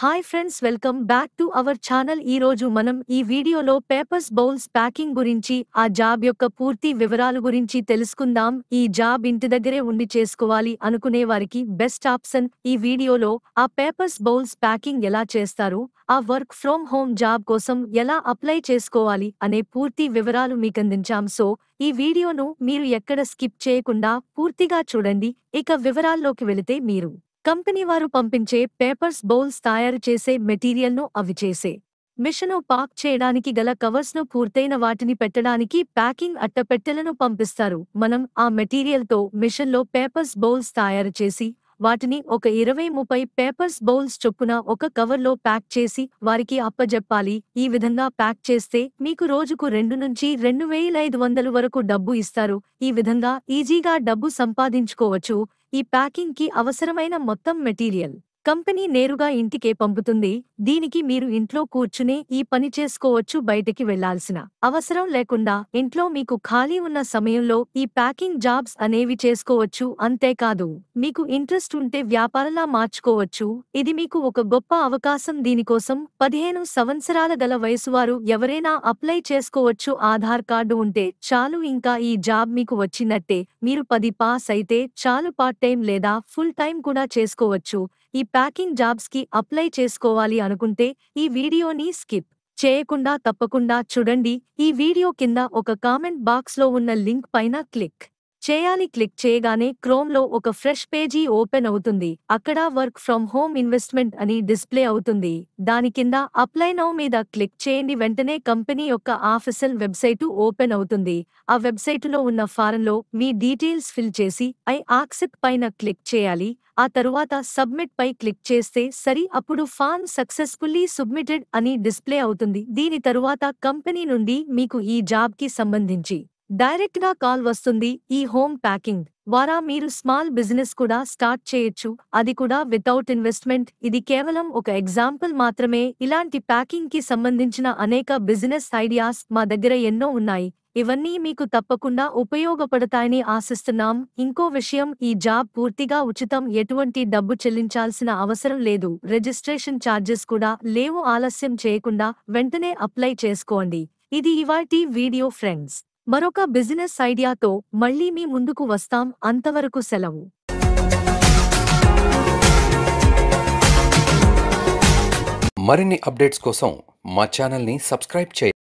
hi friends welcome back to our channel ఈ రోజు మనం ఈ వీడియోలో పేపర్స్ బౌల్స్ ప్యాకింగ్ గురించి ఆ జాబ్ యొక్క పూర్తి వివరాలు గురించి తెలుసుకుందాం ఈ జాబ్ ఇంటి దగ్గరే ఉండి చేసుకోవాలి అనుకునే వారికి బెస్ట్ ఆప్షన్ ఈ వీడియోలో ఆ పేపర్స్ బౌల్స్ ప్యాకింగ్ ఎలా చేస్తారు ఆ వర్క్ ఫ్రోమ్ హోమ్ జాబ్ కోసం ఎలా అప్లై చేసుకోవాలి అనే పూర్తి వివరాలు మీకందించాం సో ఈ వీడియోను మీరు ఎక్కడ స్కిప్ చేయకుండా పూర్తిగా చూడండి ఇక వివరాల్లోకి వెళితే మీరు కంపెనీ వారు పంపించే పేపర్స్ బౌల్స్ తయారు చేసే మెటీరియల్ను అవి చేసే మిషను పాక్ చేయడానికి గల కవర్స్ను పూర్తయిన వాటిని పెట్టడానికి ప్యాకింగ్ అట్టపెట్టెలను పంపిస్తారు మనం ఆ మెటీరియల్తో మిషన్లో పేపర్స్ బౌల్స్ తయారు చేసి వాటిని ఒక ఇరవై ముప్పై పేపర్స్ బౌల్స్ చొప్పున ఒక కవర్లో ప్యాక్ చేసి వారికి అప్పజెప్పాలి ఈ విధంగా ప్యాక్ చేస్తే మీకు రోజుకు రెండు నుంచి రెండు వేల ఐదు వందలు వరకు డబ్బు ఇస్తారు ఈ విధంగా ఈజీగా డబ్బు సంపాదించుకోవచ్చు ఈ ప్యాకింగ్కి అవసరమైన మొత్తం మెటీరియల్ కంపెనీ నేరుగా ఇంటికే పంపుతుంది దీనికి మీరు ఇంట్లో కూర్చునే ఈ పని చేసుకోవచ్చు బయటికి వెళ్లాల్సిన అవసరం లేకుండా ఇంట్లో మీకు ఖాళీ ఉన్న సమయంలో ఈ ప్యాకింగ్ జాబ్స్ అనేవి చేసుకోవచ్చు అంతేకాదు మీకు ఇంట్రెస్ట్ ఉంటే వ్యాపారంలా మార్చుకోవచ్చు ఇది మీకు ఒక గొప్ప అవకాశం దీనికోసం పదిహేను సంవత్సరాల గల వయసువారు ఎవరైనా అప్లై చేసుకోవచ్చు ఆధార్ కార్డు ఉంటే చాలు ఇంకా ఈ జాబ్ మీకు వచ్చినట్టే మీరు పది పాస్ అయితే చాలు పార్ట్ టైం లేదా ఫుల్ టైం కూడా చేసుకోవచ్చు ఈ ప్యాకింగ్ జాబ్స్ కి అప్లై చేసుకోవాలి అనుకుంటే ఈ వీడియోని స్కిప్ చేయకుండా తప్పకుండా చూడండి ఈ వీడియో కింద ఒక కామెంట్ బాక్స్లో ఉన్న లింక్ పైన క్లిక్ చేయాలి క్లిక్ చేయగానే క్రోమ్లో ఒక ఫ్రెష్ పేజీ ఓపెన్ అవుతుంది అక్కడ వర్క్ ఫ్రమ్ హోమ్ ఇన్వెస్ట్మెంట్ అని డిస్ప్లే అవుతుంది దాని కింద అప్లై నౌ మీద క్లిక్ చేయండి వెంటనే కంపెనీ యొక్క ఆఫీసల్ వెబ్సైటు ఓపెన్ అవుతుంది ఆ వెబ్సైటులో ఉన్న ఫారంలో మీ డీటెయిల్స్ ఫిల్ చేసి ఐ ఆక్సెప్ట్ పైన క్లిక్ చేయాలి ఆ తరువాత సబ్మిట్ పై క్లిక్ చేస్తే సరి అప్పుడు ఫార్మ్ సక్సెస్ఫుల్లీ సబ్మిటెడ్ అని డిస్ప్లే అవుతుంది దీని తరువాత కంపెనీ నుండి మీకు ఈ జాబ్ కి సంబంధించి డైరెక్ట్గా కాల్ వస్తుంది ఈ హోమ్ ప్యాకింగ్ ద్వారా మీరు స్మాల్ బిజినెస్ కూడా స్టార్ట్ చేయొచ్చు అది కూడా వితౌట్ ఇన్వెస్ట్మెంట్ ఇది కేవలం ఒక ఎగ్జాంపుల్ మాత్రమే ఇలాంటి ప్యాకింగ్ కి సంబంధించిన అనేక బిజినెస్ ఐడియాస్ మా దగ్గర ఎన్నో ఉన్నాయి ఇవన్నీ మీకు తప్పకుండా ఉపయోగపడతాయని ఆశిస్తున్నాం ఇంకో విషయం ఈ జాబ్ పూర్తిగా ఉచితం ఎటువంటి డబ్బు చెల్లించాల్సిన అవసరం లేదు రిజిస్ట్రేషన్ ఛార్జెస్ కూడా లేవు ఆలస్యం చేయకుండా వెంటనే అప్లై చేసుకోండి ఇది ఇవాటి వీడియో ఫ్రెండ్స్ మరొక బిజినెస్ ఐడియాతో మళ్లీ మీ ముందుకు వస్తాం అంతవరకు సెలవు మరిన్ని అప్డేట్స్ కోసం మా ఛానల్ని సబ్స్క్రైబ్ చేయండి